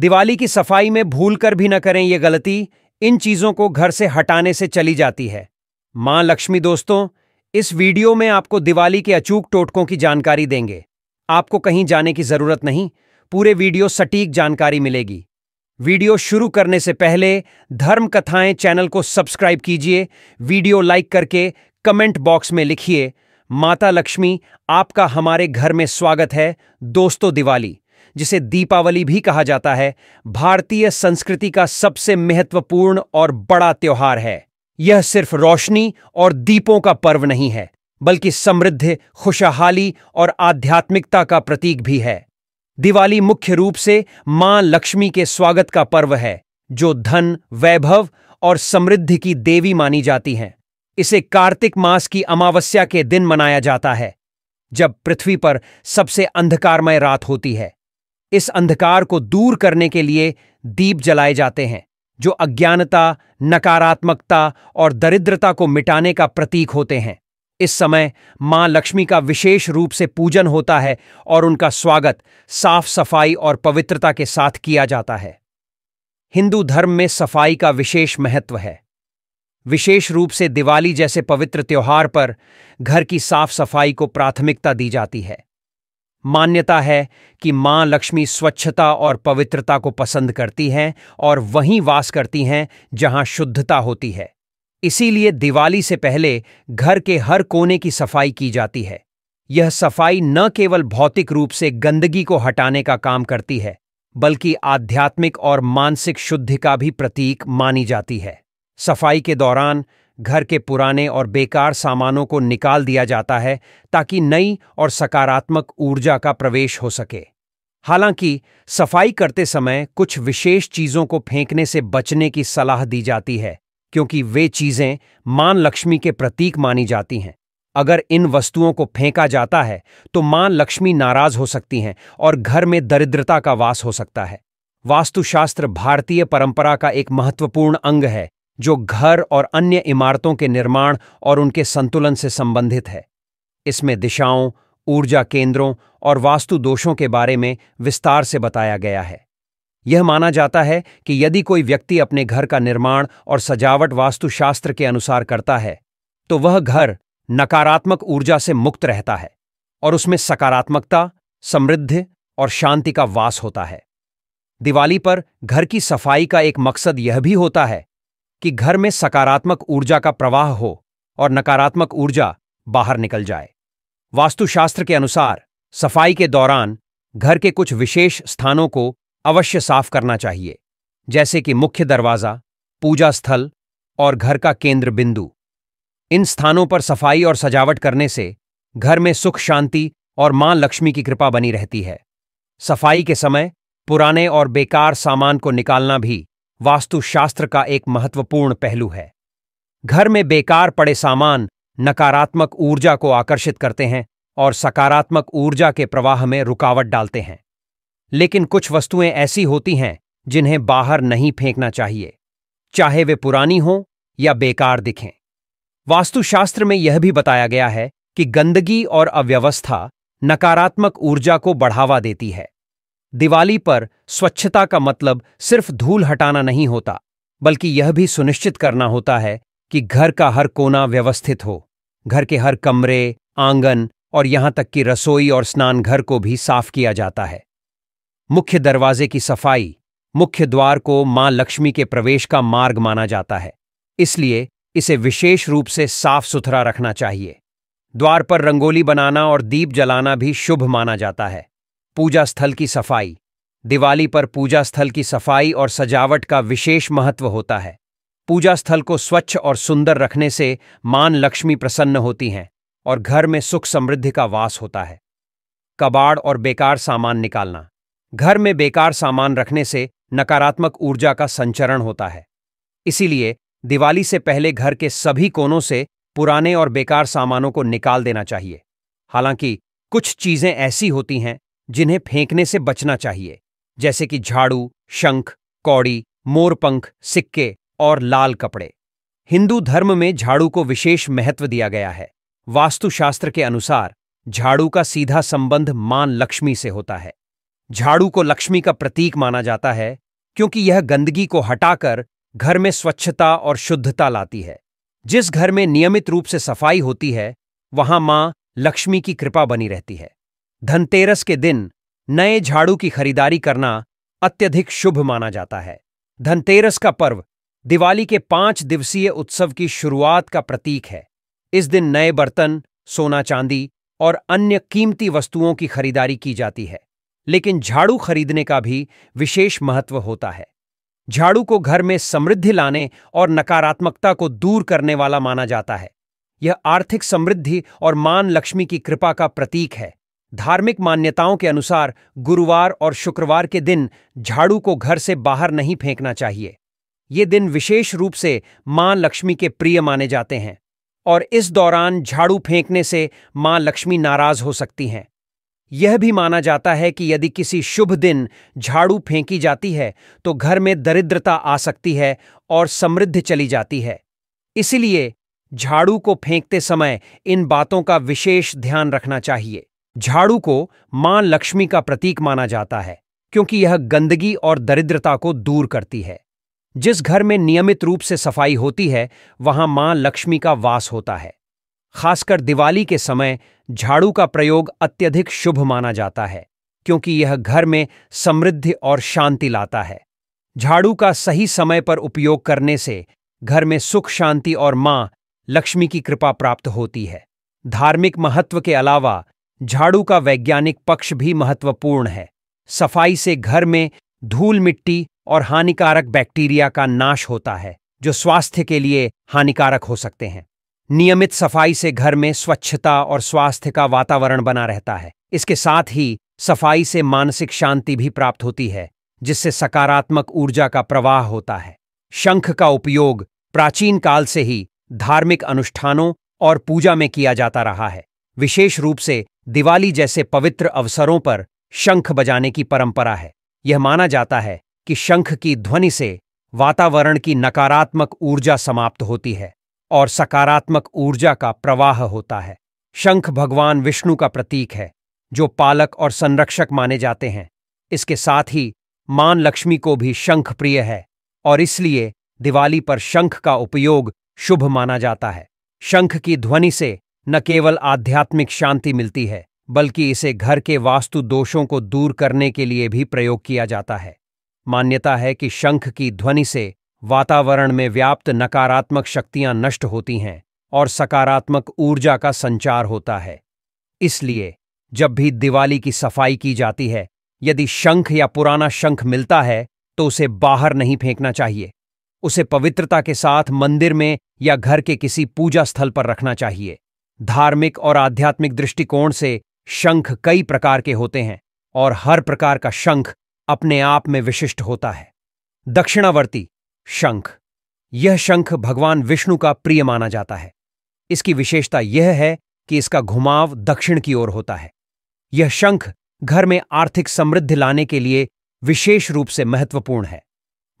दिवाली की सफाई में भूल कर भी न करें ये गलती इन चीजों को घर से हटाने से चली जाती है मां लक्ष्मी दोस्तों इस वीडियो में आपको दिवाली के अचूक टोटकों की जानकारी देंगे आपको कहीं जाने की जरूरत नहीं पूरे वीडियो सटीक जानकारी मिलेगी वीडियो शुरू करने से पहले धर्म कथाएं चैनल को सब्सक्राइब कीजिए वीडियो लाइक करके कमेंट बॉक्स में लिखिए माता लक्ष्मी आपका हमारे घर में स्वागत है दोस्तों दिवाली जिसे दीपावली भी कहा जाता है भारतीय संस्कृति का सबसे महत्वपूर्ण और बड़ा त्योहार है यह सिर्फ रोशनी और दीपों का पर्व नहीं है बल्कि समृद्ध खुशहाली और आध्यात्मिकता का प्रतीक भी है दिवाली मुख्य रूप से मां लक्ष्मी के स्वागत का पर्व है जो धन वैभव और समृद्धि की देवी मानी जाती हैं इसे कार्तिक मास की अमावस्या के दिन मनाया जाता है जब पृथ्वी पर सबसे अंधकारमय रात होती है इस अंधकार को दूर करने के लिए दीप जलाए जाते हैं जो अज्ञानता नकारात्मकता और दरिद्रता को मिटाने का प्रतीक होते हैं इस समय मां लक्ष्मी का विशेष रूप से पूजन होता है और उनका स्वागत साफ सफाई और पवित्रता के साथ किया जाता है हिंदू धर्म में सफाई का विशेष महत्व है विशेष रूप से दिवाली जैसे पवित्र त्योहार पर घर की साफ सफाई को प्राथमिकता दी जाती है मान्यता है कि मां लक्ष्मी स्वच्छता और पवित्रता को पसंद करती हैं और वहीं वास करती हैं जहां शुद्धता होती है इसीलिए दिवाली से पहले घर के हर कोने की सफाई की जाती है यह सफाई न केवल भौतिक रूप से गंदगी को हटाने का काम करती है बल्कि आध्यात्मिक और मानसिक शुद्धि का भी प्रतीक मानी जाती है सफाई के दौरान घर के पुराने और बेकार सामानों को निकाल दिया जाता है ताकि नई और सकारात्मक ऊर्जा का प्रवेश हो सके हालांकि सफाई करते समय कुछ विशेष चीजों को फेंकने से बचने की सलाह दी जाती है क्योंकि वे चीजें मान लक्ष्मी के प्रतीक मानी जाती हैं अगर इन वस्तुओं को फेंका जाता है तो मां लक्ष्मी नाराज हो सकती हैं और घर में दरिद्रता का वास हो सकता है वास्तुशास्त्र भारतीय परंपरा का एक महत्वपूर्ण अंग है जो घर और अन्य इमारतों के निर्माण और उनके संतुलन से संबंधित है इसमें दिशाओं ऊर्जा केंद्रों और वास्तु दोषों के बारे में विस्तार से बताया गया है यह माना जाता है कि यदि कोई व्यक्ति अपने घर का निर्माण और सजावट वास्तुशास्त्र के अनुसार करता है तो वह घर नकारात्मक ऊर्जा से मुक्त रहता है और उसमें सकारात्मकता समृद्धि और शांति का वास होता है दिवाली पर घर की सफाई का एक मकसद यह भी होता है कि घर में सकारात्मक ऊर्जा का प्रवाह हो और नकारात्मक ऊर्जा बाहर निकल जाए वास्तुशास्त्र के अनुसार सफाई के दौरान घर के कुछ विशेष स्थानों को अवश्य साफ करना चाहिए जैसे कि मुख्य दरवाजा पूजा स्थल और घर का केंद्र बिंदु इन स्थानों पर सफाई और सजावट करने से घर में सुख शांति और मां लक्ष्मी की कृपा बनी रहती है सफाई के समय पुराने और बेकार सामान को निकालना भी वास्तुशास्त्र का एक महत्वपूर्ण पहलू है घर में बेकार पड़े सामान नकारात्मक ऊर्जा को आकर्षित करते हैं और सकारात्मक ऊर्जा के प्रवाह में रुकावट डालते हैं लेकिन कुछ वस्तुएं ऐसी होती हैं जिन्हें बाहर नहीं फेंकना चाहिए चाहे वे पुरानी हों या बेकार दिखें वास्तुशास्त्र में यह भी बताया गया है कि गंदगी और अव्यवस्था नकारात्मक ऊर्जा को बढ़ावा देती है दिवाली पर स्वच्छता का मतलब सिर्फ धूल हटाना नहीं होता बल्कि यह भी सुनिश्चित करना होता है कि घर का हर कोना व्यवस्थित हो घर के हर कमरे आंगन और यहां तक कि रसोई और स्नान घर को भी साफ किया जाता है मुख्य दरवाजे की सफाई मुख्य द्वार को मां लक्ष्मी के प्रवेश का मार्ग माना जाता है इसलिए इसे विशेष रूप से साफ सुथरा रखना चाहिए द्वार पर रंगोली बनाना और दीप जलाना भी शुभ माना जाता है पूजा स्थल की सफाई दिवाली पर पूजा स्थल की सफाई और सजावट का विशेष महत्व होता है पूजा स्थल को स्वच्छ और सुंदर रखने से मान लक्ष्मी प्रसन्न होती हैं और घर में सुख समृद्धि का वास होता है कबाड़ और बेकार सामान निकालना घर में बेकार सामान रखने से नकारात्मक ऊर्जा का संचरण होता है इसीलिए दिवाली से पहले घर के सभी कोनों से पुराने और बेकार सामानों को निकाल देना चाहिए हालांकि कुछ चीजें ऐसी होती हैं जिन्हें फेंकने से बचना चाहिए जैसे कि झाड़ू शंख कौड़ी मोरपंख सिक्के और लाल कपड़े हिंदू धर्म में झाड़ू को विशेष महत्व दिया गया है वास्तुशास्त्र के अनुसार झाड़ू का सीधा संबंध मान लक्ष्मी से होता है झाड़ू को लक्ष्मी का प्रतीक माना जाता है क्योंकि यह गंदगी को हटाकर घर में स्वच्छता और शुद्धता लाती है जिस घर में नियमित रूप से सफाई होती है वहां मां लक्ष्मी की कृपा बनी रहती है धनतेरस के दिन नए झाड़ू की खरीदारी करना अत्यधिक शुभ माना जाता है धनतेरस का पर्व दिवाली के पांच दिवसीय उत्सव की शुरुआत का प्रतीक है इस दिन नए बर्तन सोना चांदी और अन्य कीमती वस्तुओं की खरीदारी की जाती है लेकिन झाड़ू खरीदने का भी विशेष महत्व होता है झाड़ू को घर में समृद्धि लाने और नकारात्मकता को दूर करने वाला माना जाता है यह आर्थिक समृद्धि और मान लक्ष्मी की कृपा का प्रतीक है धार्मिक मान्यताओं के अनुसार गुरुवार और शुक्रवार के दिन झाड़ू को घर से बाहर नहीं फेंकना चाहिए ये दिन विशेष रूप से मां लक्ष्मी के प्रिय माने जाते हैं और इस दौरान झाड़ू फेंकने से मां लक्ष्मी नाराज हो सकती हैं यह भी माना जाता है कि यदि किसी शुभ दिन झाड़ू फेंकी जाती है तो घर में दरिद्रता आ सकती है और समृद्ध चली जाती है इसलिए झाड़ू को फेंकते समय इन बातों का विशेष ध्यान रखना चाहिए झाड़ू को मां लक्ष्मी का प्रतीक माना जाता है क्योंकि यह गंदगी और दरिद्रता को दूर करती है जिस घर में नियमित रूप से सफाई होती है वहां मां लक्ष्मी का वास होता है खासकर दिवाली के समय झाड़ू का प्रयोग अत्यधिक शुभ माना जाता है क्योंकि यह घर में समृद्धि और शांति लाता है झाड़ू का सही समय पर उपयोग करने से घर में सुख शांति और मां लक्ष्मी की कृपा प्राप्त होती है धार्मिक महत्व के अलावा झाड़ू का वैज्ञानिक पक्ष भी महत्वपूर्ण है सफाई से घर में धूल मिट्टी और हानिकारक बैक्टीरिया का नाश होता है जो स्वास्थ्य के लिए हानिकारक हो सकते हैं नियमित सफाई से घर में स्वच्छता और स्वास्थ्य का वातावरण बना रहता है इसके साथ ही सफाई से मानसिक शांति भी प्राप्त होती है जिससे सकारात्मक ऊर्जा का प्रवाह होता है शंख का उपयोग प्राचीन काल से ही धार्मिक अनुष्ठानों और पूजा में किया जाता रहा है विशेष रूप से दिवाली जैसे पवित्र अवसरों पर शंख बजाने की परंपरा है यह माना जाता है कि शंख की ध्वनि से वातावरण की नकारात्मक ऊर्जा समाप्त होती है और सकारात्मक ऊर्जा का प्रवाह होता है शंख भगवान विष्णु का प्रतीक है जो पालक और संरक्षक माने जाते हैं इसके साथ ही मान लक्ष्मी को भी शंख प्रिय है और इसलिए दिवाली पर शंख का उपयोग शुभ माना जाता है शंख की ध्वनि से न केवल आध्यात्मिक शांति मिलती है बल्कि इसे घर के वास्तु दोषों को दूर करने के लिए भी प्रयोग किया जाता है मान्यता है कि शंख की ध्वनि से वातावरण में व्याप्त नकारात्मक शक्तियां नष्ट होती हैं और सकारात्मक ऊर्जा का संचार होता है इसलिए जब भी दिवाली की सफाई की जाती है यदि शंख या पुराना शंख मिलता है तो उसे बाहर नहीं फेंकना चाहिए उसे पवित्रता के साथ मंदिर में या घर के किसी पूजा स्थल पर रखना चाहिए धार्मिक और आध्यात्मिक दृष्टिकोण से शंख कई प्रकार के होते हैं और हर प्रकार का शंख अपने आप में विशिष्ट होता है दक्षिणावर्ती शंख यह शंख भगवान विष्णु का प्रिय माना जाता है इसकी विशेषता यह है कि इसका घुमाव दक्षिण की ओर होता है यह शंख घर में आर्थिक समृद्धि लाने के लिए विशेष रूप से महत्वपूर्ण है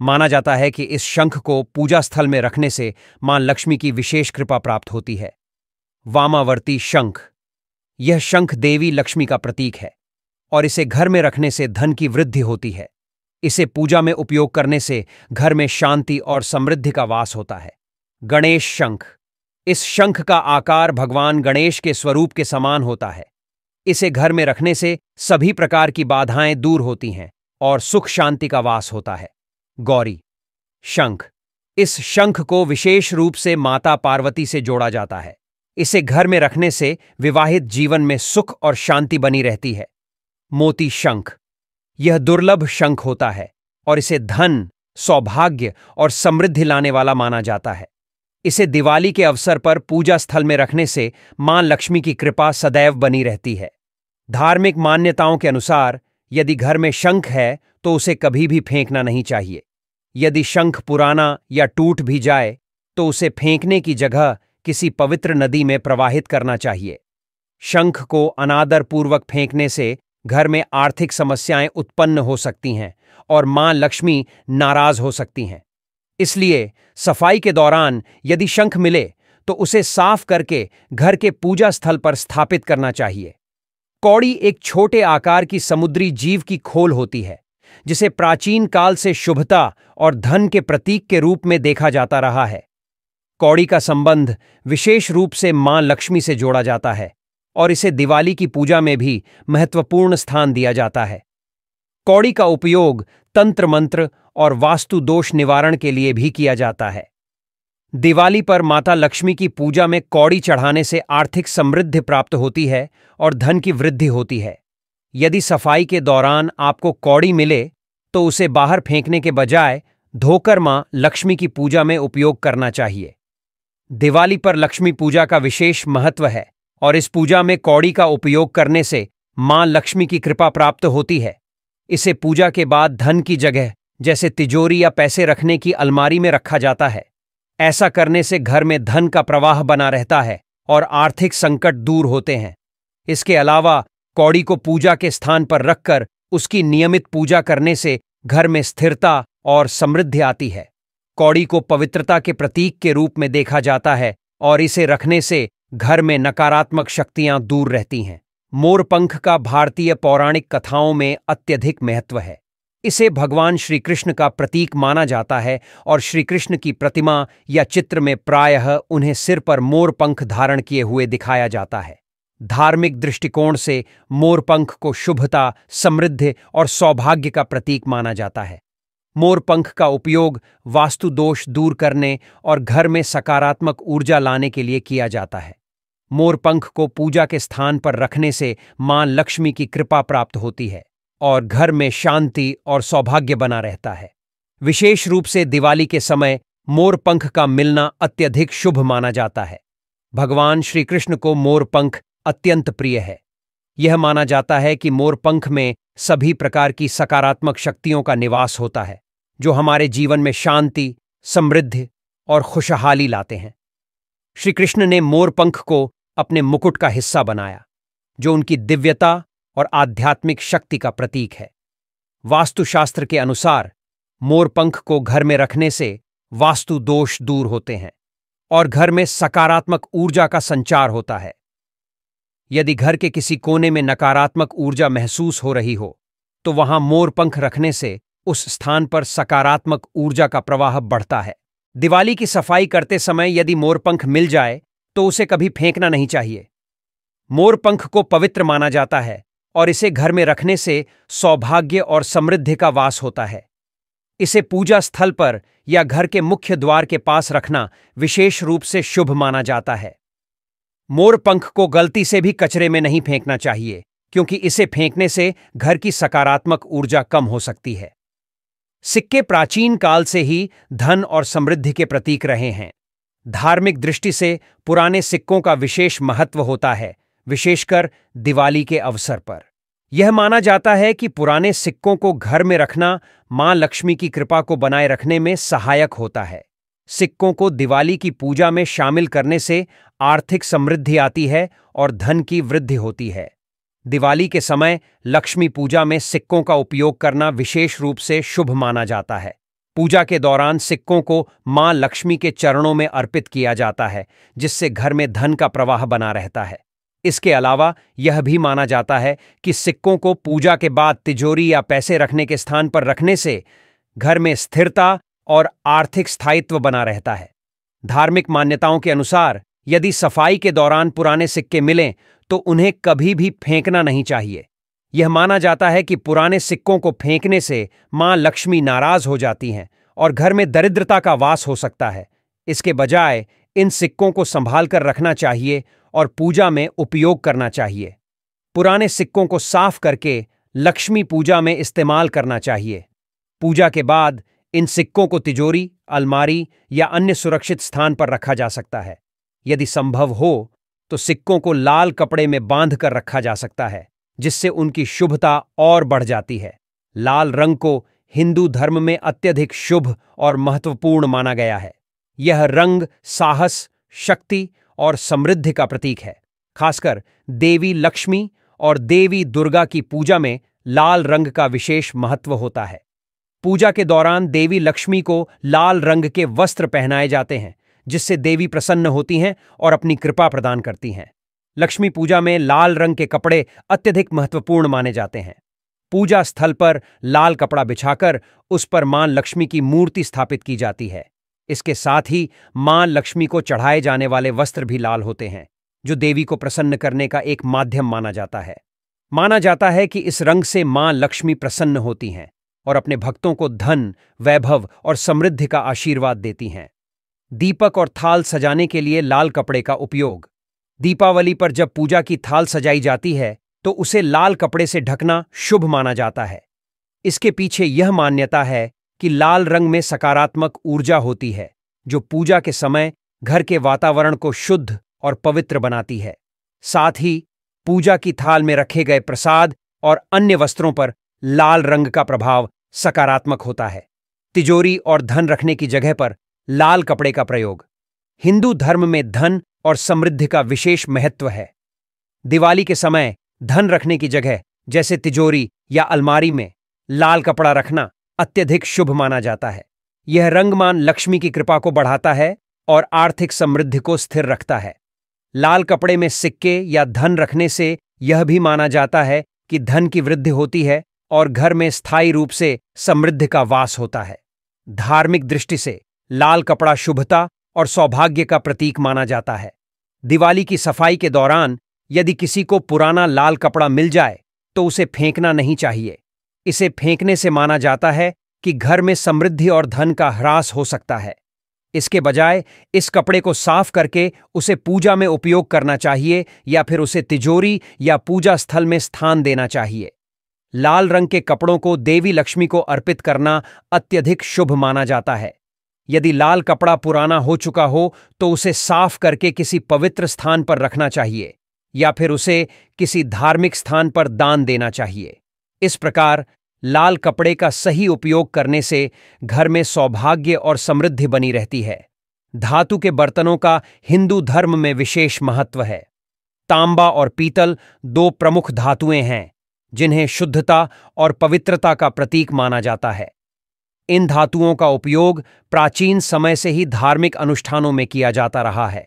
माना जाता है कि इस शंख को पूजा स्थल में रखने से मां लक्ष्मी की विशेष कृपा प्राप्त होती है वामावर्ती शंख यह शंख देवी लक्ष्मी का प्रतीक है और इसे घर में रखने से धन की वृद्धि होती है इसे पूजा में उपयोग करने से घर में शांति और समृद्धि का वास होता है गणेश शंख इस शंख का आकार भगवान गणेश के स्वरूप के समान होता है इसे घर में रखने से सभी प्रकार की बाधाएं दूर होती हैं और सुख शांति का वास होता है गौरी शंख इस शंख को विशेष रूप से माता पार्वती से जोड़ा जाता है इसे घर में रखने से विवाहित जीवन में सुख और शांति बनी रहती है मोती शंख यह दुर्लभ शंख होता है और इसे धन सौभाग्य और समृद्धि लाने वाला माना जाता है इसे दिवाली के अवसर पर पूजा स्थल में रखने से मां लक्ष्मी की कृपा सदैव बनी रहती है धार्मिक मान्यताओं के अनुसार यदि घर में शंख है तो उसे कभी भी फेंकना नहीं चाहिए यदि शंख पुराना या टूट भी जाए तो उसे फेंकने की जगह किसी पवित्र नदी में प्रवाहित करना चाहिए शंख को अनादरपूर्वक फेंकने से घर में आर्थिक समस्याएं उत्पन्न हो सकती हैं और मां लक्ष्मी नाराज हो सकती हैं इसलिए सफाई के दौरान यदि शंख मिले तो उसे साफ करके घर के पूजा स्थल पर स्थापित करना चाहिए कौड़ी एक छोटे आकार की समुद्री जीव की खोल होती है जिसे प्राचीन काल से शुभता और धन के प्रतीक के रूप में देखा जाता रहा है कौड़ी का संबंध विशेष रूप से मां लक्ष्मी से जोड़ा जाता है और इसे दिवाली की पूजा में भी महत्वपूर्ण स्थान दिया जाता है कौड़ी का उपयोग तंत्र मंत्र और वास्तु दोष निवारण के लिए भी किया जाता है दिवाली पर माता लक्ष्मी की पूजा में कौड़ी चढ़ाने से आर्थिक समृद्धि प्राप्त होती है और धन की वृद्धि होती है यदि सफाई के दौरान आपको कौड़ी मिले तो उसे बाहर फेंकने के बजाय धोकर मां लक्ष्मी की पूजा में उपयोग करना चाहिए दिवाली पर लक्ष्मी पूजा का विशेष महत्व है और इस पूजा में कौड़ी का उपयोग करने से मां लक्ष्मी की कृपा प्राप्त होती है इसे पूजा के बाद धन की जगह जैसे तिजोरी या पैसे रखने की अलमारी में रखा जाता है ऐसा करने से घर में धन का प्रवाह बना रहता है और आर्थिक संकट दूर होते हैं इसके अलावा कौड़ी को पूजा के स्थान पर रखकर उसकी नियमित पूजा करने से घर में स्थिरता और समृद्धि आती है कौड़ी को पवित्रता के प्रतीक के रूप में देखा जाता है और इसे रखने से घर में नकारात्मक शक्तियां दूर रहती हैं मोरपंख का भारतीय पौराणिक कथाओं में अत्यधिक महत्व है इसे भगवान श्रीकृष्ण का प्रतीक माना जाता है और श्रीकृष्ण की प्रतिमा या चित्र में प्रायः उन्हें सिर पर मोरपंख धारण किए हुए दिखाया जाता है धार्मिक दृष्टिकोण से मोरपंख को शुभता समृद्धि और सौभाग्य का प्रतीक माना जाता है मोरपंख का उपयोग वास्तु दोष दूर करने और घर में सकारात्मक ऊर्जा लाने के लिए किया जाता है मोरपंख को पूजा के स्थान पर रखने से मां लक्ष्मी की कृपा प्राप्त होती है और घर में शांति और सौभाग्य बना रहता है विशेष रूप से दिवाली के समय मोरपंख का मिलना अत्यधिक शुभ माना जाता है भगवान श्री कृष्ण को मोरपंख अत्यंत प्रिय है यह माना जाता है कि मोरपंख में सभी प्रकार की सकारात्मक शक्तियों का निवास होता है जो हमारे जीवन में शांति समृद्धि और खुशहाली लाते हैं श्री कृष्ण ने मोरपंख को अपने मुकुट का हिस्सा बनाया जो उनकी दिव्यता और आध्यात्मिक शक्ति का प्रतीक है वास्तुशास्त्र के अनुसार मोरपंख को घर में रखने से वास्तु दोष दूर होते हैं और घर में सकारात्मक ऊर्जा का संचार होता है यदि घर के किसी कोने में नकारात्मक ऊर्जा महसूस हो रही हो तो वहां मोर पंख रखने से उस स्थान पर सकारात्मक ऊर्जा का प्रवाह बढ़ता है दिवाली की सफाई करते समय यदि मोरपंख मिल जाए तो उसे कभी फेंकना नहीं चाहिए मोरपंख को पवित्र माना जाता है और इसे घर में रखने से सौभाग्य और समृद्धि का वास होता है इसे पूजा स्थल पर या घर के मुख्य द्वार के पास रखना विशेष रूप से शुभ माना जाता है मोरपंख को गलती से भी कचरे में नहीं फेंकना चाहिए क्योंकि इसे फेंकने से घर की सकारात्मक ऊर्जा कम हो सकती है सिक्के प्राचीन काल से ही धन और समृद्धि के प्रतीक रहे हैं धार्मिक दृष्टि से पुराने सिक्कों का विशेष महत्व होता है विशेषकर दिवाली के अवसर पर यह माना जाता है कि पुराने सिक्कों को घर में रखना मां लक्ष्मी की कृपा को बनाए रखने में सहायक होता है सिक्कों को दिवाली की पूजा में शामिल करने से आर्थिक समृद्धि आती है और धन की वृद्धि होती है दिवाली के समय लक्ष्मी पूजा में सिक्कों का उपयोग करना विशेष रूप से शुभ माना जाता है पूजा के दौरान सिक्कों को मां लक्ष्मी के चरणों में अर्पित किया जाता है जिससे घर में धन का प्रवाह बना रहता है इसके अलावा यह भी माना जाता है कि सिक्कों को पूजा के बाद तिजोरी या पैसे रखने के स्थान पर रखने से घर में स्थिरता और आर्थिक स्थायित्व बना रहता है धार्मिक मान्यताओं के अनुसार यदि सफाई के दौरान पुराने सिक्के मिलें तो उन्हें कभी भी फेंकना नहीं चाहिए यह माना जाता है कि पुराने सिक्कों को फेंकने से मां लक्ष्मी नाराज हो जाती हैं और घर में दरिद्रता का वास हो सकता है इसके बजाय इन सिक्कों को संभाल कर रखना चाहिए और पूजा में उपयोग करना चाहिए पुराने सिक्कों को साफ करके लक्ष्मी पूजा में इस्तेमाल करना चाहिए पूजा के बाद इन सिक्कों को तिजोरी अलमारी या अन्य सुरक्षित स्थान पर रखा जा सकता है यदि संभव हो तो सिक्कों को लाल कपड़े में बांध कर रखा जा सकता है जिससे उनकी शुभता और बढ़ जाती है लाल रंग को हिंदू धर्म में अत्यधिक शुभ और महत्वपूर्ण माना गया है यह रंग साहस शक्ति और समृद्धि का प्रतीक है खासकर देवी लक्ष्मी और देवी दुर्गा की पूजा में लाल रंग का विशेष महत्व होता है पूजा के दौरान देवी लक्ष्मी को लाल रंग के वस्त्र पहनाए जाते हैं जिससे देवी प्रसन्न होती हैं और अपनी कृपा प्रदान करती हैं लक्ष्मी पूजा में लाल रंग के कपड़े अत्यधिक महत्वपूर्ण माने जाते हैं पूजा स्थल पर लाल कपड़ा बिछाकर उस पर मां लक्ष्मी की मूर्ति स्थापित की जाती है इसके साथ ही मां लक्ष्मी को चढ़ाए जाने वाले वस्त्र भी लाल होते हैं जो देवी को प्रसन्न करने का एक माध्यम माना जाता है माना जाता है कि इस रंग से मां लक्ष्मी प्रसन्न होती हैं और अपने भक्तों को धन वैभव और समृद्धि का आशीर्वाद देती हैं दीपक और थाल सजाने के लिए लाल कपड़े का उपयोग दीपावली पर जब पूजा की थाल सजाई जाती है तो उसे लाल कपड़े से ढकना शुभ माना जाता है इसके पीछे यह मान्यता है कि लाल रंग में सकारात्मक ऊर्जा होती है जो पूजा के समय घर के वातावरण को शुद्ध और पवित्र बनाती है साथ ही पूजा की थाल में रखे गए प्रसाद और अन्य वस्त्रों पर लाल रंग का प्रभाव सकारात्मक होता है तिजोरी और धन रखने की जगह पर लाल कपड़े का प्रयोग हिंदू धर्म में धन और समृद्धि का विशेष महत्व है दिवाली के समय धन रखने की जगह जैसे तिजोरी या अलमारी में लाल कपड़ा रखना अत्यधिक शुभ माना जाता है यह रंगमान लक्ष्मी की कृपा को बढ़ाता है और आर्थिक समृद्धि को स्थिर रखता है लाल कपड़े में सिक्के या धन रखने से यह भी माना जाता है कि धन की वृद्धि होती है और घर में स्थायी रूप से समृद्धि का वास होता है धार्मिक दृष्टि से लाल कपड़ा शुभता और सौभाग्य का प्रतीक माना जाता है दिवाली की सफाई के दौरान यदि किसी को पुराना लाल कपड़ा मिल जाए तो उसे फेंकना नहीं चाहिए इसे फेंकने से माना जाता है कि घर में समृद्धि और धन का ह्रास हो सकता है इसके बजाय इस कपड़े को साफ करके उसे पूजा में उपयोग करना चाहिए या फिर उसे तिजोरी या पूजा स्थल में स्थान देना चाहिए लाल रंग के कपड़ों को देवी लक्ष्मी को अर्पित करना अत्यधिक शुभ माना जाता है यदि लाल कपड़ा पुराना हो चुका हो तो उसे साफ करके किसी पवित्र स्थान पर रखना चाहिए या फिर उसे किसी धार्मिक स्थान पर दान देना चाहिए इस प्रकार लाल कपड़े का सही उपयोग करने से घर में सौभाग्य और समृद्धि बनी रहती है धातु के बर्तनों का हिंदू धर्म में विशेष महत्व है तांबा और पीतल दो प्रमुख धातुएं हैं जिन्हें शुद्धता और पवित्रता का प्रतीक माना जाता है इन धातुओं का उपयोग प्राचीन समय से ही धार्मिक अनुष्ठानों में किया जाता रहा है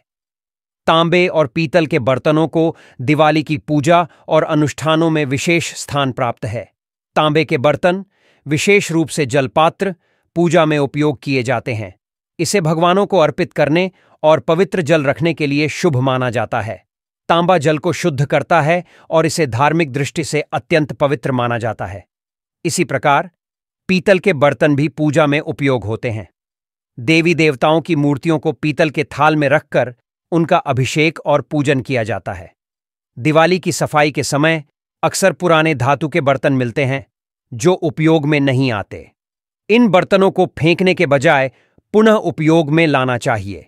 तांबे और पीतल के बर्तनों को दिवाली की पूजा और अनुष्ठानों में विशेष स्थान प्राप्त है तांबे के बर्तन विशेष रूप से जलपात्र पूजा में उपयोग किए जाते हैं इसे भगवानों को अर्पित करने और पवित्र जल रखने के लिए शुभ माना जाता है तांबा जल को शुद्ध करता है और इसे धार्मिक दृष्टि से अत्यंत पवित्र माना जाता है इसी प्रकार पीतल के बर्तन भी पूजा में उपयोग होते हैं देवी देवताओं की मूर्तियों को पीतल के थाल में रखकर उनका अभिषेक और पूजन किया जाता है दिवाली की सफाई के समय अक्सर पुराने धातु के बर्तन मिलते हैं जो उपयोग में नहीं आते इन बर्तनों को फेंकने के बजाय पुनः उपयोग में लाना चाहिए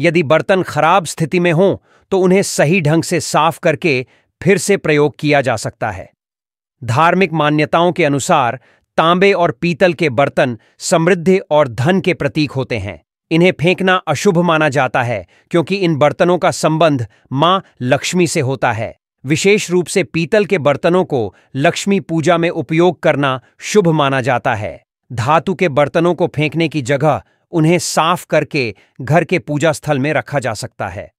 यदि बर्तन खराब स्थिति में हों तो उन्हें सही ढंग से साफ करके फिर से प्रयोग किया जा सकता है धार्मिक मान्यताओं के अनुसार तांबे और पीतल के बर्तन समृद्धि और धन के प्रतीक होते हैं इन्हें फेंकना अशुभ माना जाता है क्योंकि इन बर्तनों का संबंध मां लक्ष्मी से होता है विशेष रूप से पीतल के बर्तनों को लक्ष्मी पूजा में उपयोग करना शुभ माना जाता है धातु के बर्तनों को फेंकने की जगह उन्हें साफ करके घर के पूजा स्थल में रखा जा सकता है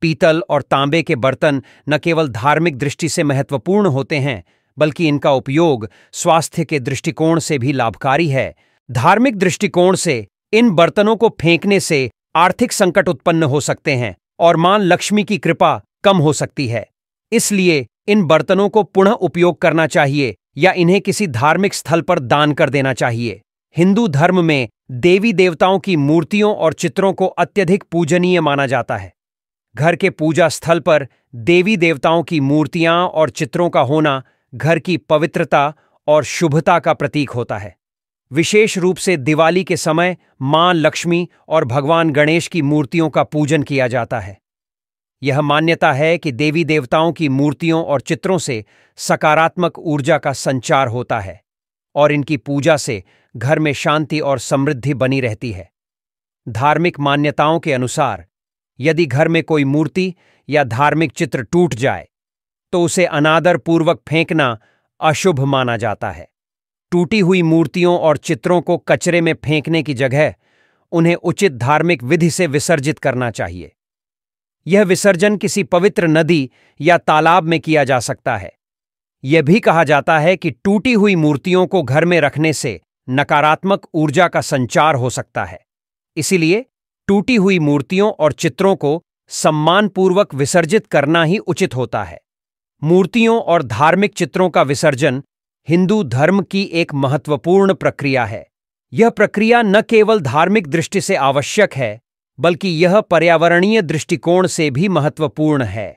पीतल और तांबे के बर्तन न केवल धार्मिक दृष्टि से महत्वपूर्ण होते हैं बल्कि इनका उपयोग स्वास्थ्य के दृष्टिकोण से भी लाभकारी है धार्मिक दृष्टिकोण से इन बर्तनों को फेंकने से आर्थिक संकट उत्पन्न हो सकते हैं और मान लक्ष्मी की कृपा कम हो सकती है इसलिए इन बर्तनों को पुनः उपयोग करना चाहिए या इन्हें किसी धार्मिक स्थल पर दान कर देना चाहिए हिंदू धर्म में देवी देवताओं की मूर्तियों और चित्रों को अत्यधिक पूजनीय माना जाता है घर के पूजा स्थल पर देवी देवताओं की मूर्तियां और चित्रों का होना घर की पवित्रता और शुभता का प्रतीक होता है विशेष रूप से दिवाली के समय मां लक्ष्मी और भगवान गणेश की मूर्तियों का पूजन किया जाता है यह मान्यता है कि देवी देवताओं की मूर्तियों और चित्रों से सकारात्मक ऊर्जा का संचार होता है और इनकी पूजा से घर में शांति और समृद्धि बनी रहती है धार्मिक मान्यताओं के अनुसार यदि घर में कोई मूर्ति या धार्मिक चित्र टूट जाए तो उसे अनादरपूर्वक फेंकना अशुभ माना जाता है टूटी हुई मूर्तियों और चित्रों को कचरे में फेंकने की जगह उन्हें उचित धार्मिक विधि से विसर्जित करना चाहिए यह विसर्जन किसी पवित्र नदी या तालाब में किया जा सकता है यह भी कहा जाता है कि टूटी हुई मूर्तियों को घर में रखने से नकारात्मक ऊर्जा का संचार हो सकता है इसीलिए टूटी हुई मूर्तियों और चित्रों को सम्मानपूर्वक विसर्जित करना ही उचित होता है मूर्तियों और धार्मिक चित्रों का विसर्जन हिंदू धर्म की एक महत्वपूर्ण प्रक्रिया है यह प्रक्रिया न केवल धार्मिक दृष्टि से आवश्यक है बल्कि यह पर्यावरणीय दृष्टिकोण से भी महत्वपूर्ण है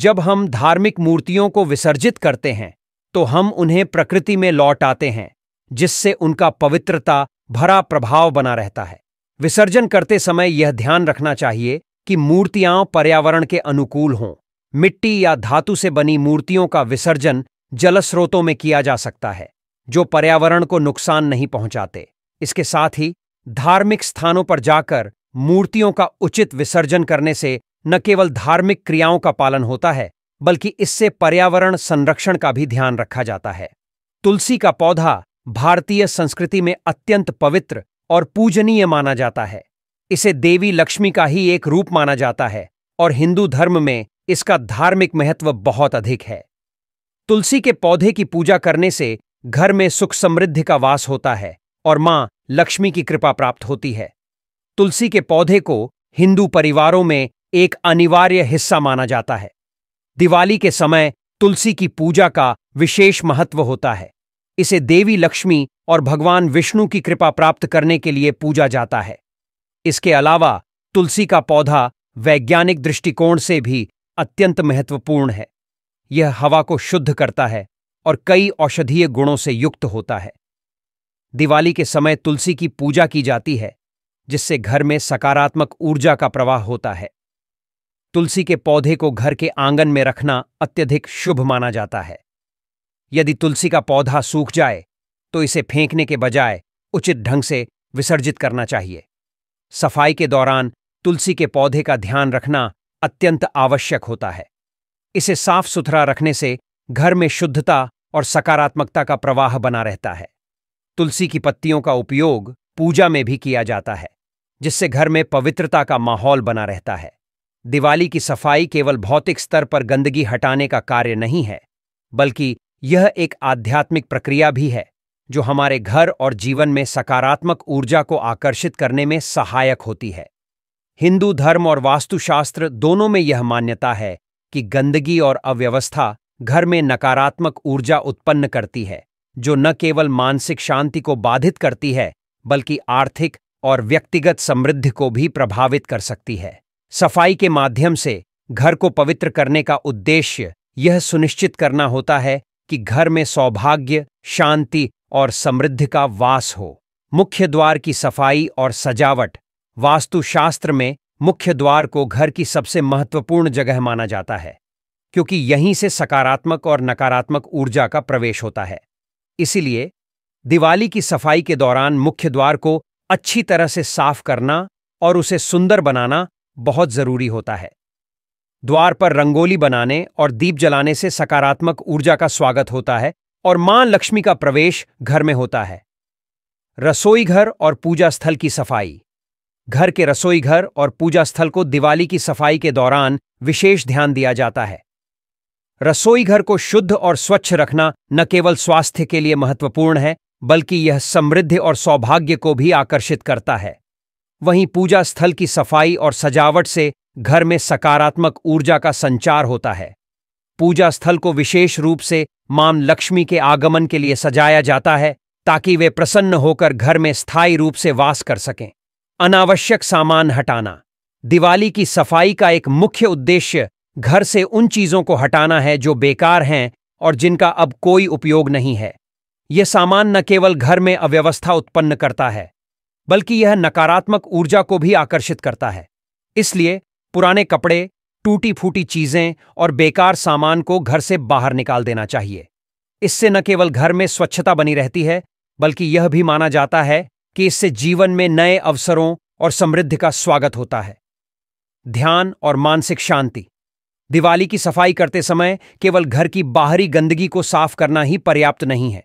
जब हम धार्मिक मूर्तियों को विसर्जित करते हैं तो हम उन्हें प्रकृति में लौट आते हैं जिससे उनका पवित्रता भरा प्रभाव बना रहता है विसर्जन करते समय यह ध्यान रखना चाहिए कि मूर्तियां पर्यावरण के अनुकूल हों मिट्टी या धातु से बनी मूर्तियों का विसर्जन जलस्रोतों में किया जा सकता है जो पर्यावरण को नुकसान नहीं पहुंचाते इसके साथ ही धार्मिक स्थानों पर जाकर मूर्तियों का उचित विसर्जन करने से न केवल धार्मिक क्रियाओं का पालन होता है बल्कि इससे पर्यावरण संरक्षण का भी ध्यान रखा जाता है तुलसी का पौधा भारतीय संस्कृति में अत्यंत पवित्र और पूजनीय माना जाता है इसे देवी लक्ष्मी का ही एक रूप माना जाता है और हिंदू धर्म में इसका धार्मिक महत्व बहुत अधिक है तुलसी के पौधे की पूजा करने से घर में सुख समृद्धि का वास होता है और मां लक्ष्मी की कृपा प्राप्त होती है तुलसी के पौधे को हिंदू परिवारों में एक अनिवार्य हिस्सा माना जाता है दिवाली के समय तुलसी की पूजा का विशेष महत्व होता है इसे देवी लक्ष्मी और भगवान विष्णु की कृपा प्राप्त करने के लिए पूजा जाता है इसके अलावा तुलसी का पौधा वैज्ञानिक दृष्टिकोण से भी अत्यंत महत्वपूर्ण है यह हवा को शुद्ध करता है और कई औषधीय गुणों से युक्त होता है दिवाली के समय तुलसी की पूजा की जाती है जिससे घर में सकारात्मक ऊर्जा का प्रवाह होता है तुलसी के पौधे को घर के आंगन में रखना अत्यधिक शुभ माना जाता है यदि तुलसी का पौधा सूख जाए तो इसे फेंकने के बजाय उचित ढंग से विसर्जित करना चाहिए सफाई के दौरान तुलसी के पौधे का ध्यान रखना अत्यंत आवश्यक होता है इसे साफ सुथरा रखने से घर में शुद्धता और सकारात्मकता का प्रवाह बना रहता है तुलसी की पत्तियों का उपयोग पूजा में भी किया जाता है जिससे घर में पवित्रता का माहौल बना रहता है दिवाली की सफाई केवल भौतिक स्तर पर गंदगी हटाने का कार्य नहीं है बल्कि यह एक आध्यात्मिक प्रक्रिया भी है जो हमारे घर और जीवन में सकारात्मक ऊर्जा को आकर्षित करने में सहायक होती है हिंदू धर्म और वास्तुशास्त्र दोनों में यह मान्यता है कि गंदगी और अव्यवस्था घर में नकारात्मक ऊर्जा उत्पन्न करती है जो न केवल मानसिक शांति को बाधित करती है बल्कि आर्थिक और व्यक्तिगत समृद्धि को भी प्रभावित कर सकती है सफाई के माध्यम से घर को पवित्र करने का उद्देश्य यह सुनिश्चित करना होता है कि घर में सौभाग्य शांति और समृद्धि का वास हो मुख्य द्वार की सफाई और सजावट वास्तुशास्त्र में मुख्य द्वार को घर की सबसे महत्वपूर्ण जगह माना जाता है क्योंकि यहीं से सकारात्मक और नकारात्मक ऊर्जा का प्रवेश होता है इसीलिए दिवाली की सफाई के दौरान मुख्य द्वार को अच्छी तरह से साफ करना और उसे सुंदर बनाना बहुत जरूरी होता है द्वार पर रंगोली बनाने और दीप जलाने से सकारात्मक ऊर्जा का स्वागत होता है और मां लक्ष्मी का प्रवेश घर में होता है रसोई घर और पूजा स्थल की सफाई घर के रसोई घर और पूजा स्थल को दिवाली की सफाई के दौरान विशेष ध्यान दिया जाता है रसोई घर को शुद्ध और स्वच्छ रखना न केवल स्वास्थ्य के लिए महत्वपूर्ण है बल्कि यह समृद्धि और सौभाग्य को भी आकर्षित करता है वहीं पूजा स्थल की सफाई और सजावट से घर में सकारात्मक ऊर्जा का संचार होता है पूजा स्थल को विशेष रूप से माम लक्ष्मी के आगमन के लिए सजाया जाता है ताकि वे प्रसन्न होकर घर में स्थायी रूप से वास कर सकें अनावश्यक सामान हटाना दिवाली की सफाई का एक मुख्य उद्देश्य घर से उन चीजों को हटाना है जो बेकार हैं और जिनका अब कोई उपयोग नहीं है यह सामान न केवल घर में अव्यवस्था उत्पन्न करता है बल्कि यह नकारात्मक ऊर्जा को भी आकर्षित करता है इसलिए पुराने कपड़े टूटी फूटी चीजें और बेकार सामान को घर से बाहर निकाल देना चाहिए इससे न केवल घर में स्वच्छता बनी रहती है बल्कि यह भी माना जाता है कि इससे जीवन में नए अवसरों और समृद्धि का स्वागत होता है ध्यान और मानसिक शांति दिवाली की सफाई करते समय केवल घर की बाहरी गंदगी को साफ करना ही पर्याप्त नहीं है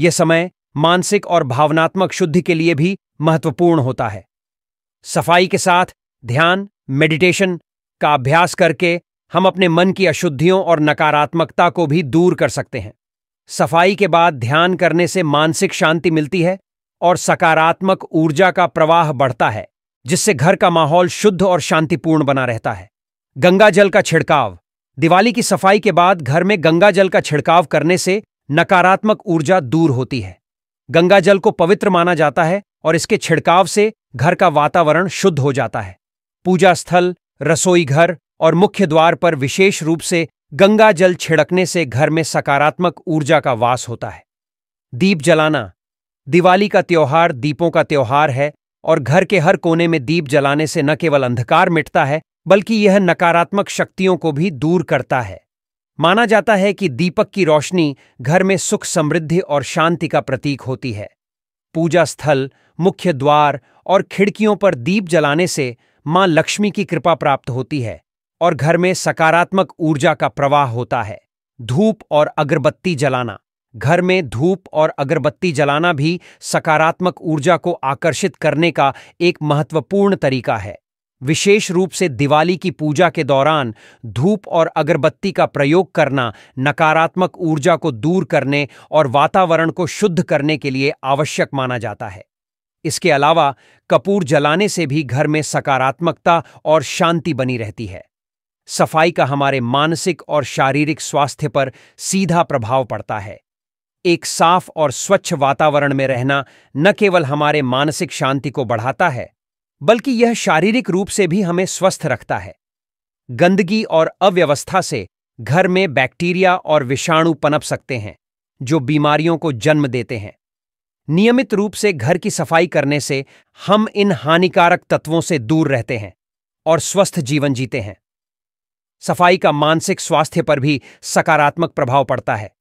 यह समय मानसिक और भावनात्मक शुद्धि के लिए भी महत्वपूर्ण होता है सफाई के साथ ध्यान मेडिटेशन का अभ्यास करके हम अपने मन की अशुद्धियों और नकारात्मकता को भी दूर कर सकते हैं सफाई के बाद ध्यान करने से मानसिक शांति मिलती है और सकारात्मक ऊर्जा का प्रवाह बढ़ता है जिससे घर का माहौल शुद्ध और शांतिपूर्ण बना रहता है गंगा जल का छिड़काव दिवाली की सफाई के बाद घर में गंगा जल का छिड़काव करने से नकारात्मक ऊर्जा दूर होती है गंगा जल को पवित्र माना जाता है और इसके छिड़काव से घर का वातावरण शुद्ध हो जाता है पूजा स्थल रसोई घर और मुख्य द्वार पर विशेष रूप से गंगा जल छिड़कने से घर में सकारात्मक ऊर्जा का वास होता है दीप जलाना दिवाली का त्यौहार दीपों का त्यौहार है और घर के हर कोने में दीप जलाने से न केवल अंधकार मिटता है बल्कि यह नकारात्मक शक्तियों को भी दूर करता है माना जाता है कि दीपक की रोशनी घर में सुख समृद्धि और शांति का प्रतीक होती है पूजा स्थल मुख्य द्वार और खिड़कियों पर दीप जलाने से मां लक्ष्मी की कृपा प्राप्त होती है और घर में सकारात्मक ऊर्जा का प्रवाह होता है धूप और अगरबत्ती जलाना घर में धूप और अगरबत्ती जलाना भी सकारात्मक ऊर्जा को आकर्षित करने का एक महत्वपूर्ण तरीका है विशेष रूप से दिवाली की पूजा के दौरान धूप और अगरबत्ती का प्रयोग करना नकारात्मक ऊर्जा को दूर करने और वातावरण को शुद्ध करने के लिए आवश्यक माना जाता है इसके अलावा कपूर जलाने से भी घर में सकारात्मकता और शांति बनी रहती है सफाई का हमारे मानसिक और शारीरिक स्वास्थ्य पर सीधा प्रभाव पड़ता है एक साफ और स्वच्छ वातावरण में रहना न केवल हमारे मानसिक शांति को बढ़ाता है बल्कि यह शारीरिक रूप से भी हमें स्वस्थ रखता है गंदगी और अव्यवस्था से घर में बैक्टीरिया और विषाणु पनप सकते हैं जो बीमारियों को जन्म देते हैं नियमित रूप से घर की सफाई करने से हम इन हानिकारक तत्वों से दूर रहते हैं और स्वस्थ जीवन जीते हैं सफाई का मानसिक स्वास्थ्य पर भी सकारात्मक प्रभाव पड़ता है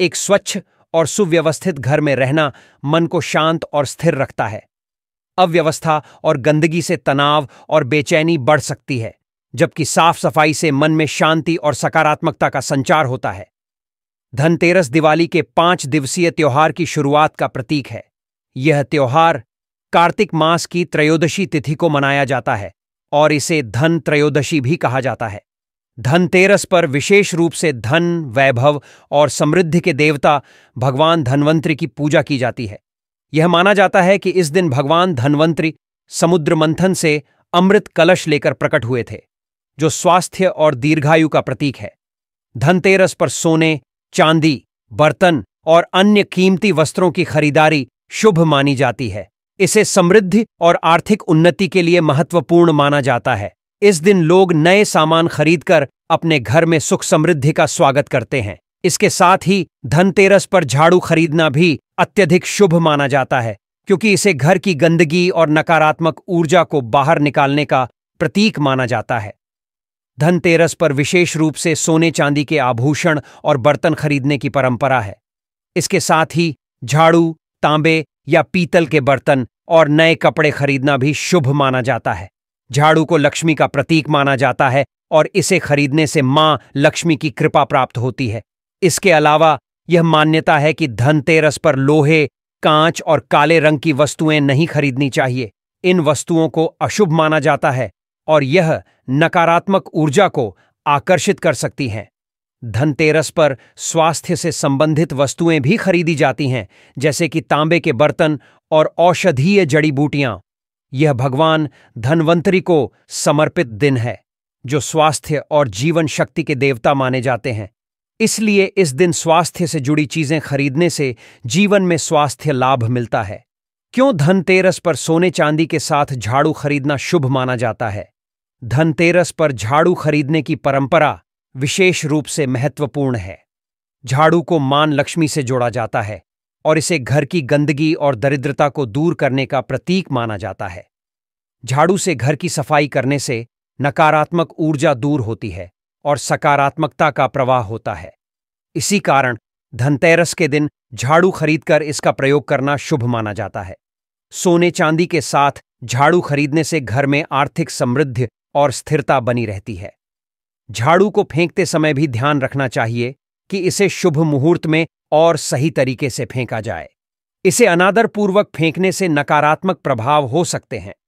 एक स्वच्छ और सुव्यवस्थित घर में रहना मन को शांत और स्थिर रखता है अव्यवस्था और गंदगी से तनाव और बेचैनी बढ़ सकती है जबकि साफ सफाई से मन में शांति और सकारात्मकता का संचार होता है धनतेरस दिवाली के पांच दिवसीय त्योहार की शुरुआत का प्रतीक है यह त्योहार कार्तिक मास की त्रयोदशी तिथि को मनाया जाता है और इसे धन त्रयोदशी भी कहा जाता है धनतेरस पर विशेष रूप से धन वैभव और समृद्धि के देवता भगवान धनवंतरी की पूजा की जाती है यह माना जाता है कि इस दिन भगवान धनवंतरी समुद्र मंथन से अमृत कलश लेकर प्रकट हुए थे जो स्वास्थ्य और दीर्घायु का प्रतीक है धनतेरस पर सोने चांदी बर्तन और अन्य कीमती वस्त्रों की खरीदारी शुभ मानी जाती है इसे समृद्धि और आर्थिक उन्नति के लिए महत्वपूर्ण माना जाता है इस दिन लोग नए सामान खरीदकर अपने घर में सुख समृद्धि का स्वागत करते हैं इसके साथ ही धनतेरस पर झाड़ू खरीदना भी अत्यधिक शुभ माना जाता है क्योंकि इसे घर की गंदगी और नकारात्मक ऊर्जा को बाहर निकालने का प्रतीक माना जाता है धनतेरस पर विशेष रूप से सोने चांदी के आभूषण और बर्तन खरीदने की परंपरा है इसके साथ ही झाड़ू तांबे या पीतल के बर्तन और नए कपड़े खरीदना भी शुभ माना जाता है झाड़ू को लक्ष्मी का प्रतीक माना जाता है और इसे खरीदने से मां लक्ष्मी की कृपा प्राप्त होती है इसके अलावा यह मान्यता है कि धनतेरस पर लोहे कांच और काले रंग की वस्तुएं नहीं खरीदनी चाहिए इन वस्तुओं को अशुभ माना जाता है और यह नकारात्मक ऊर्जा को आकर्षित कर सकती हैं धनतेरस पर स्वास्थ्य से संबंधित वस्तुएं भी खरीदी जाती हैं जैसे कि तांबे के बर्तन और औषधीय जड़ी बूटियां यह भगवान धनवंतरी को समर्पित दिन है जो स्वास्थ्य और जीवन शक्ति के देवता माने जाते हैं इसलिए इस दिन स्वास्थ्य से जुड़ी चीजें खरीदने से जीवन में स्वास्थ्य लाभ मिलता है क्यों धनतेरस पर सोने चांदी के साथ झाड़ू खरीदना शुभ माना जाता है धनतेरस पर झाड़ू खरीदने की परंपरा विशेष रूप से महत्वपूर्ण है झाड़ू को मान लक्ष्मी से जोड़ा जाता है और इसे घर की गंदगी और दरिद्रता को दूर करने का प्रतीक माना जाता है झाड़ू से घर की सफाई करने से नकारात्मक ऊर्जा दूर होती है और सकारात्मकता का प्रवाह होता है इसी कारण धनतेरस के दिन झाड़ू खरीदकर इसका प्रयोग करना शुभ माना जाता है सोने चांदी के साथ झाड़ू खरीदने से घर में आर्थिक समृद्धि और स्थिरता बनी रहती है झाड़ू को फेंकते समय भी ध्यान रखना चाहिए कि इसे शुभ मुहूर्त में और सही तरीके से फेंका जाए इसे अनादरपूर्वक फेंकने से नकारात्मक प्रभाव हो सकते हैं